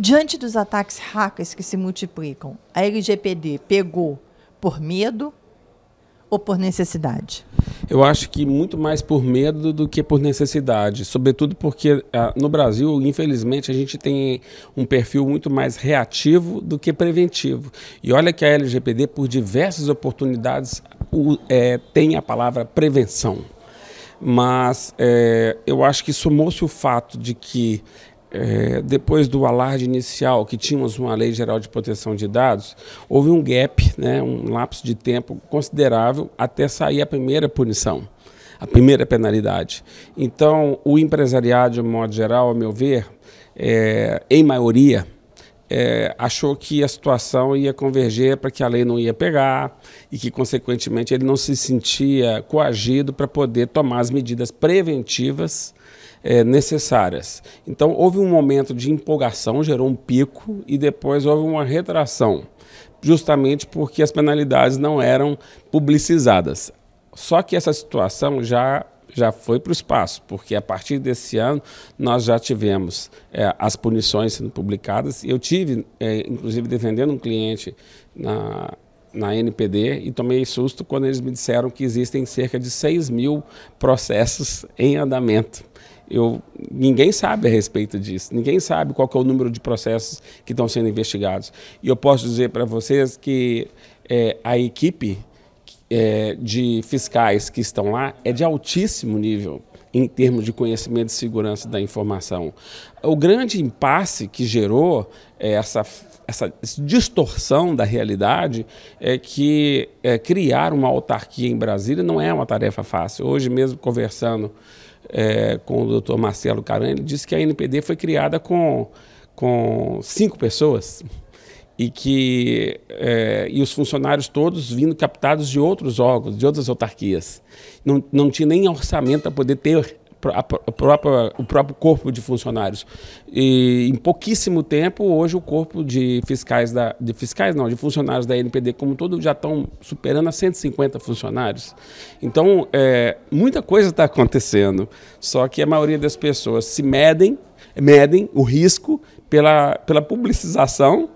Diante dos ataques hackers que se multiplicam, a LGPD pegou por medo ou por necessidade? Eu acho que muito mais por medo do que por necessidade, sobretudo porque ah, no Brasil, infelizmente, a gente tem um perfil muito mais reativo do que preventivo. E olha que a LGPD, por diversas oportunidades, é, tem a palavra prevenção. Mas é, eu acho que somou-se o fato de que é, depois do alarde inicial, que tínhamos uma lei geral de proteção de dados, houve um gap, né, um lapso de tempo considerável até sair a primeira punição, a primeira penalidade. Então, o empresariado, de modo geral, a meu ver, é, em maioria, é, achou que a situação ia converger para que a lei não ia pegar e que, consequentemente, ele não se sentia coagido para poder tomar as medidas preventivas é, necessárias. Então, houve um momento de empolgação, gerou um pico e depois houve uma retração, justamente porque as penalidades não eram publicizadas. Só que essa situação já já foi para o espaço, porque a partir desse ano nós já tivemos é, as punições sendo publicadas. Eu tive, é, inclusive, defendendo um cliente na, na NPD e tomei susto quando eles me disseram que existem cerca de 6 mil processos em andamento. Eu, ninguém sabe a respeito disso, ninguém sabe qual é o número de processos que estão sendo investigados. E eu posso dizer para vocês que é, a equipe é, de fiscais que estão lá é de altíssimo nível em termos de conhecimento de segurança da informação. O grande impasse que gerou é, essa, essa distorção da realidade é que é, criar uma autarquia em Brasília não é uma tarefa fácil. Hoje mesmo, conversando é, com o doutor Marcelo Caran, ele disse que a NPD foi criada com, com cinco pessoas e que é, e os funcionários todos vindo captados de outros órgãos, de outras autarquias. Não, não tinha nem orçamento para poder ter a, a própria, o próprio corpo de funcionários. E em pouquíssimo tempo, hoje o corpo de fiscais, da, de fiscais não, de funcionários da NPD como todo já estão superando a 150 funcionários. Então, é, muita coisa está acontecendo, só que a maioria das pessoas se medem, medem o risco pela, pela publicização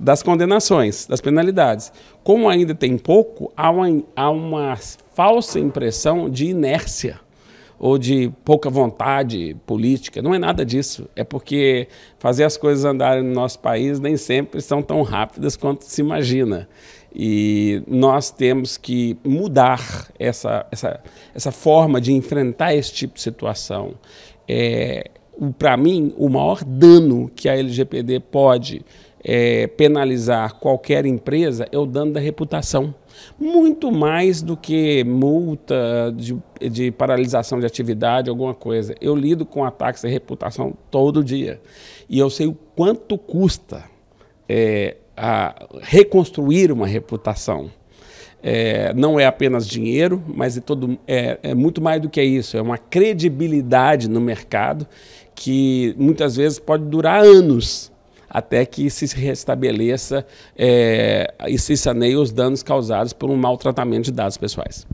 das condenações, das penalidades. Como ainda tem pouco, há uma, há uma falsa impressão de inércia ou de pouca vontade política. Não é nada disso. É porque fazer as coisas andarem no nosso país nem sempre são tão rápidas quanto se imagina. E nós temos que mudar essa, essa, essa forma de enfrentar esse tipo de situação. É, para mim, o maior dano que a LGPD pode é, penalizar qualquer empresa é o dano da reputação. Muito mais do que multa de, de paralisação de atividade, alguma coisa. Eu lido com ataques de reputação todo dia. E eu sei o quanto custa é, reconstruir uma reputação. É, não é apenas dinheiro, mas é, todo, é, é, muito mais do que isso. É uma credibilidade no mercado que muitas vezes pode durar anos até que se restabeleça é, e se saneie os danos causados por um maltratamento de dados pessoais.